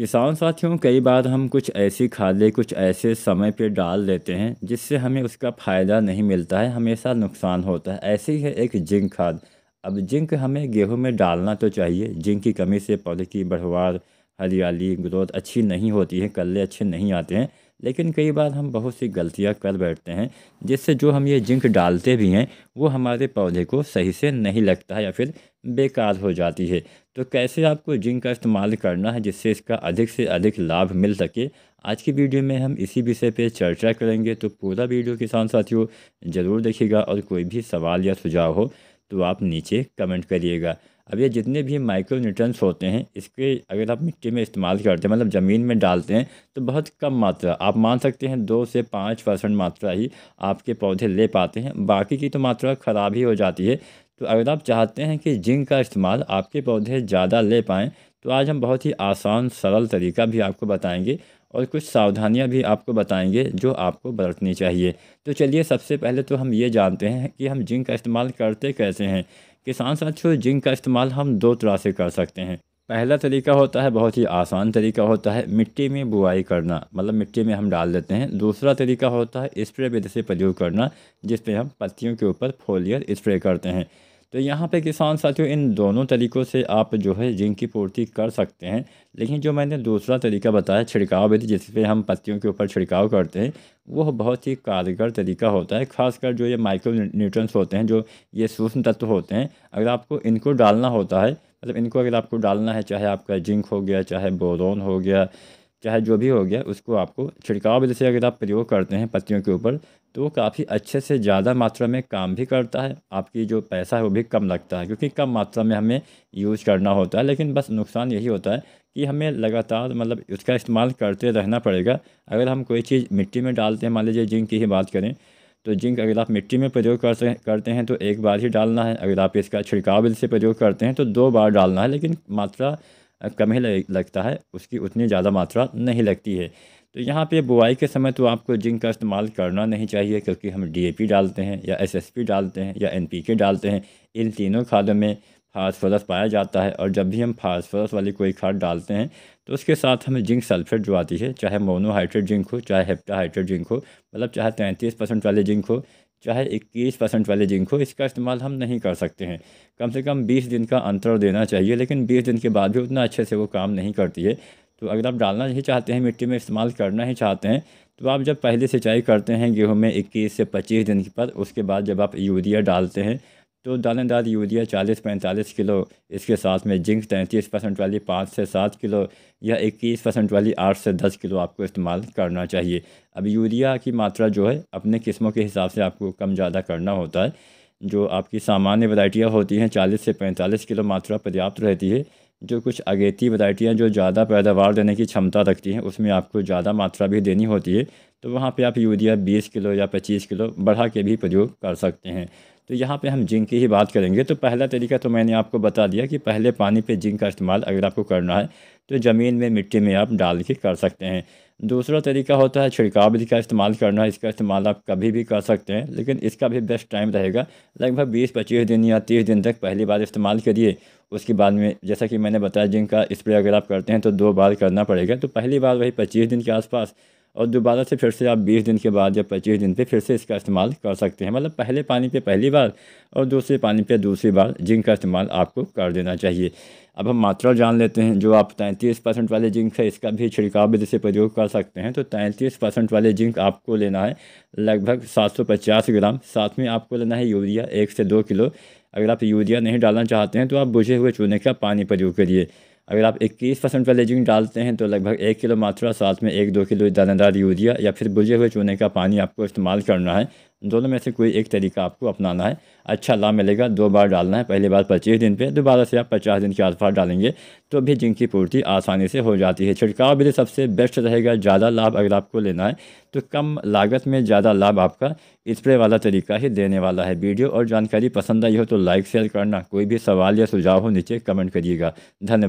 किसान साथियों कई बार हम कुछ ऐसी खादें कुछ ऐसे समय पे डाल देते हैं जिससे हमें उसका फ़ायदा नहीं मिलता है हमेशा नुकसान होता है ऐसे ही है एक जिंक खाद अब जिंक हमें गेहूं में डालना तो चाहिए जिंक की कमी से पौधे की बढ़वार हरियाली ग्रोथ अच्छी नहीं होती है कल्ले अच्छे नहीं आते हैं लेकिन कई बार हम बहुत सी गलतियां कर बैठते हैं जिससे जो हम ये जिंक डालते भी हैं वो हमारे पौधे को सही से नहीं लगता है या फिर बेकार हो जाती है तो कैसे आपको जिंक का इस्तेमाल करना है जिससे इसका अधिक से अधिक लाभ मिल सके आज की वीडियो में हम इसी विषय पर चर्चा करेंगे तो पूरा वीडियो किसान साथियों ज़रूर देखिएगा और कोई भी सवाल या सुझाव हो तो आप नीचे कमेंट करिएगा अब ये जितने भी माइक्रो न्यूट्रंस होते हैं इसके अगर आप मिट्टी में इस्तेमाल करते हैं मतलब ज़मीन में डालते हैं तो बहुत कम मात्रा आप मान सकते हैं दो से पाँच परसेंट मात्रा ही आपके पौधे ले पाते हैं बाकी की तो मात्रा ख़राब ही हो जाती है तो अगर आप चाहते हैं कि जिंक का इस्तेमाल आपके पौधे ज़्यादा ले पाएँ तो आज हम बहुत ही आसान सरल तरीका भी आपको बताएँगे और कुछ सावधानियाँ भी आपको बताएंगे जो आपको बरतनी चाहिए तो चलिए सबसे पहले तो हम ये जानते हैं कि हम जिंक का इस्तेमाल करते कैसे हैं के साथ साथ छो जिंक का इस्तेमाल हम दो तरह से कर सकते हैं पहला तरीका होता है बहुत ही आसान तरीका होता है मिट्टी में बुआई करना मतलब मिट्टी में हम डाल देते हैं दूसरा तरीका होता है स्प्रे विधि से प्रयोग करना जिसमें हम पत्तियों के ऊपर फोलियर स्प्रे करते हैं तो यहाँ पे किसान साथियों इन दोनों तरीक़ों से आप जो है जिंक की पूर्ति कर सकते हैं लेकिन जो मैंने दूसरा तरीका बताया छिड़काव विधि जिस पर हम पत्तियों के ऊपर छिड़काव करते हैं वह बहुत ही कारगर तरीका होता है खासकर जो ये माइक्रो न्यूट्रंस होते हैं जो ये सूक्ष्म तत्व होते हैं अगर आपको इनको डालना होता है मतलब इनको अगर आपको डालना है चाहे आपका जिंक हो गया चाहे बोरोन हो गया चाहे जो भी हो गया उसको आपको छिड़काव विधि से अगर आप प्रयोग करते हैं पत्तियों के ऊपर तो वो काफ़ी अच्छे से ज़्यादा मात्रा में काम भी करता है आपकी जो पैसा है वो भी कम लगता है क्योंकि कम मात्रा में हमें यूज़ करना होता है लेकिन बस नुकसान यही होता है कि हमें लगातार मतलब उसका इस्तेमाल करते रहना पड़ेगा अगर हम कोई चीज़ मिट्टी में डालते हैं मान लीजिए जिंक की ही बात करें तो जिंक अगर आप मिट्टी में प्रयोग करते करते हैं तो एक बार ही डालना है अगर आप इसका छिड़काव से प्रयोग करते हैं तो दो बार डालना है लेकिन मात्रा कम ही लगता है उसकी उतनी ज़्यादा मात्रा नहीं लगती है तो यहाँ पे बुआई के समय तो आपको जिंक का इस्तेमाल करना नहीं चाहिए क्योंकि हम डीएपी डालते हैं या एसएसपी डालते हैं या एनपीके डालते हैं इन तीनों खादों में फास्फोरस पाया जाता है और जब भी हम फास्फोरस वाली कोई खाद डालते हैं तो उसके साथ हमें जिंक सल्फेट जो आती है चाहे मोनोहाइड्रेट जिंक हो चाहे हेप्टाहाइड्रेट जिंक हो मतलब चाहे तैंतीस परसेंट वाले जिंक हो चाहे इक्कीस परसेंट वाले जिंक हो इसका इस्तेमाल हम नहीं कर सकते हैं कम से कम बीस दिन का अंतर देना चाहिए लेकिन बीस दिन के बाद भी उतना अच्छे से वो काम नहीं करती है तो अगर आप डालना ही चाहते हैं मिट्टी में इस्तेमाल करना ही चाहते हैं तो आप जब पहले सिंचाई करते हैं गेहूँ में इक्कीस से पच्चीस दिन पर उसके बाद जब आप यूरिया डालते हैं तो दानेदार यूरिया 40-45 किलो इसके साथ में जिंक 33 परसेंट वाली पाँच से सात किलो या 21 परसेंट वाली आठ से दस किलो आपको इस्तेमाल करना चाहिए अब यूरिया की मात्रा जो है अपने किस्मों के हिसाब से आपको कम ज़्यादा करना होता है जो आपकी सामान्य वैरायटियाँ होती हैं चालीस से पैंतालीस किलो मात्रा पर्याप्त रहती है जो कुछ अगेती वैरायटियाँ जो ज़्यादा पैदावार देने की क्षमता रखती हैं उसमें आपको ज़्यादा मात्रा भी देनी होती है तो वहाँ पे आप यूरिया 20 किलो या 25 किलो बढ़ा के भी प्रयोग कर सकते हैं तो यहाँ पे हम जिंक की ही बात करेंगे तो पहला तरीका तो मैंने आपको बता दिया कि पहले पानी पे जिंक का इस्तेमाल अगर आपको करना है तो ज़मीन में मिट्टी में आप डाल के कर सकते हैं दूसरा तरीका होता है छिड़काव विधि का इस्तेमाल करना है इसका इस्तेमाल आप कभी भी कर सकते हैं लेकिन इसका भी बेस्ट टाइम रहेगा लगभग बीस पच्चीस दिन या तीस दिन तक पहली बार इस्तेमाल करिए उसके बाद में जैसा कि मैंने बताया जिंक का स्प्रे अगर आप करते हैं तो दो बार करना पड़ेगा तो पहली बार वही पच्चीस दिन के आसपास और दोबारा से फिर से आप बीस दिन के बाद या पच्चीस दिन पे फिर से इसका इस्तेमाल कर सकते हैं मतलब पहले पानी पे पहली बार और दूसरे पानी पे दूसरी बार जिंक का इस्तेमाल आपको कर देना चाहिए अब हम मात्रा जान लेते हैं जो आप तैंतीस परसेंट वाले जिंक है इसका भी छिड़काव विधि से प्रयोग कर सकते हैं तो तैंतीस परसेंट वाले जिंक आपको लेना है लगभग सात सौ पचास ग्राम साथ में आपको लेना है यूरिया एक से दो किलो अगर आप यूरिया नहीं डालना चाहते हैं तो आप बुझे हुए चूने का पानी प्रयोग करिए अगर आप इक्कीस परसेंट वाले जिंक डालते हैं तो लगभग एक किलो मात्रा साथ में एक दो किलो दानादार यूरिया या फिर बुझे हुए चूने का पानी आपको इस्तेमाल करना है दोनों में से कोई एक तरीका आपको अपनाना है अच्छा लाभ मिलेगा दो बार डालना है पहली बार पच्चीस दिन पे दोबारा से आप पचास दिन के आसपास डालेंगे तो भी जिंक की पूर्ति आसानी से हो जाती है छिड़काव भी सबसे बेस्ट रहेगा ज़्यादा लाभ अगर आपको लेना है तो कम लागत में ज़्यादा लाभ आपका स्प्रे वाला तरीका ही देने वाला है वीडियो और जानकारी पसंद आई हो तो लाइक शेयर करना कोई भी सवाल या सुझाव हो नीचे कमेंट करिएगा धन्यवाद